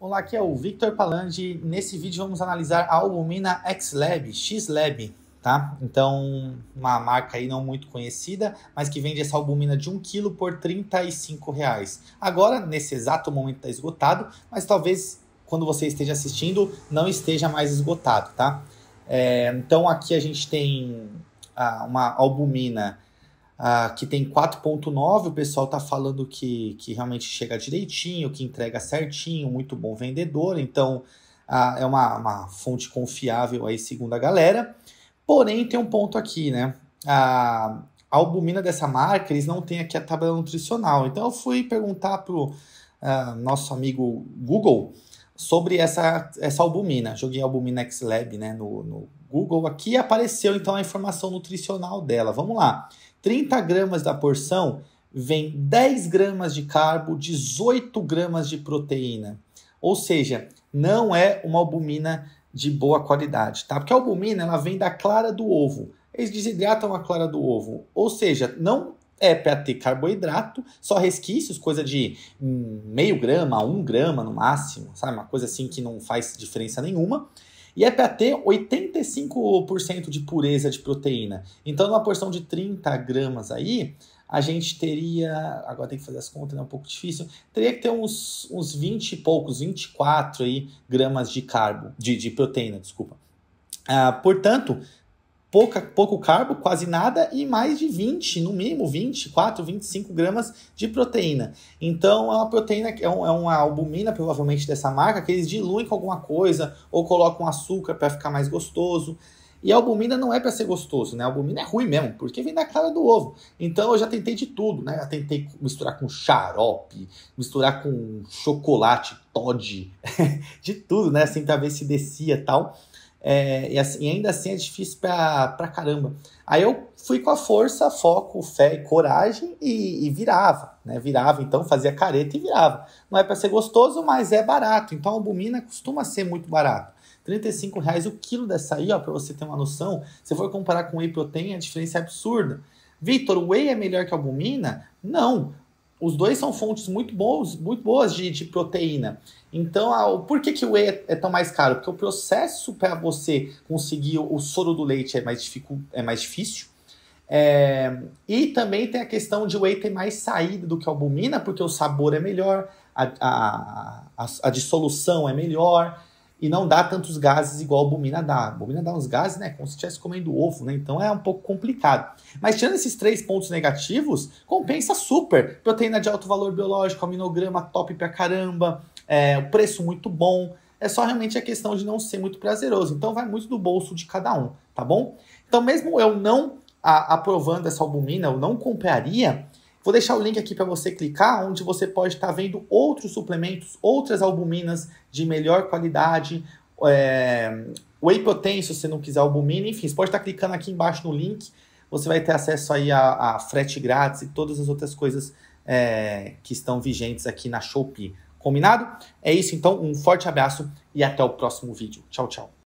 Olá, aqui é o Victor Palandi. Nesse vídeo vamos analisar a albumina X-Lab, X-Lab, tá? Então, uma marca aí não muito conhecida, mas que vende essa albumina de 1 kg por R$ reais. Agora, nesse exato momento está esgotado, mas talvez quando você esteja assistindo não esteja mais esgotado, tá? É, então, aqui a gente tem ah, uma albumina Uh, que tem 4.9, o pessoal está falando que, que realmente chega direitinho, que entrega certinho, muito bom vendedor, então uh, é uma, uma, fonte confiável aí, segundo a galera. Porém, tem um ponto aqui, né? Ah, a albumina dessa marca, eles não têm aqui a tabela nutricional. Então eu fui perguntar pro uh, nosso amigo Google sobre essa, essa albumina. Joguei albumina X-Lab né, no, no Google aqui apareceu então a informação nutricional dela. Vamos lá. 30 gramas da porção vem 10 gramas de carbo, 18 gramas de proteína. Ou seja, não é uma albumina de boa qualidade, tá? Porque a albumina ela vem da clara do ovo. Eles desidratam a clara do ovo, ou seja, não é para ter carboidrato, só resquícios, coisa de meio grama, um grama no máximo, sabe? Uma coisa assim que não faz diferença nenhuma. E é para ter 85% de pureza de proteína. Então, numa porção de 30 gramas aí, a gente teria. Agora tem que fazer as contas, é né? um pouco difícil. Teria que ter uns, uns 20 e poucos, 24 aí, gramas de carbo, de, de proteína, desculpa. Ah, portanto, pouca, pouco carbo, quase nada, e mais de 20, no mínimo 24, 25 gramas de proteína. Então é uma proteína, é, um, é uma albumina provavelmente dessa marca, que eles diluem com alguma coisa, ou colocam açúcar para ficar mais gostoso. E a albumina não é para ser gostoso, né? A albumina é ruim mesmo, porque vem da clara do ovo. Então eu já tentei de tudo, né? Já tentei misturar com xarope, misturar com chocolate, Todd, de tudo, né? Assim, para ver se descia tal. É, e, assim, e, ainda assim é difícil pra, pra caramba. Aí eu fui com a força, foco, fé e coragem e, e, virava, né? Virava, então fazia careta e virava. Não é para ser gostoso, mas é barato. Então a albumina costuma ser muito barato. R$ reais o quilo dessa aí, ó, para você ter uma noção. Se for comparar com whey protein, a diferença é absurda. Vitor, whey é melhor que a albumina? Não os dois são fontes muito muito boas de, de proteína. Então, a, por que, que o whey é, é tão mais caro? Porque o processo para você conseguir o, o, soro do leite é mais, dificu, é mais difícil. É, e também tem a questão de whey ter mais saída do que a albumina, porque o sabor é melhor, a, a, a, a dissolução é melhor e não dá tantos gases igual a albumina dá. A albumina dá uns gases, né? Como se estivesse comendo ovo, né? Então é um pouco complicado. Mas tirando esses três pontos negativos, compensa super. Proteína de alto valor biológico, aminograma top pra caramba, é, o preço muito bom. É só realmente a questão de não ser muito prazeroso. Então vai muito do bolso de cada um, tá bom? Então mesmo eu não a, aprovando essa albumina, eu não compraria, Vou deixar o link aqui para você clicar, onde você pode estar tá vendo outros suplementos, outras albuminas de melhor qualidade, é, whey protein, se você não quiser albumina, enfim, você pode estar tá clicando aqui embaixo no link, você vai ter acesso aí a, a frete grátis e todas as outras coisas é, que estão vigentes aqui na Shopee. Combinado? É isso então, um forte abraço e até o próximo vídeo. Tchau, tchau.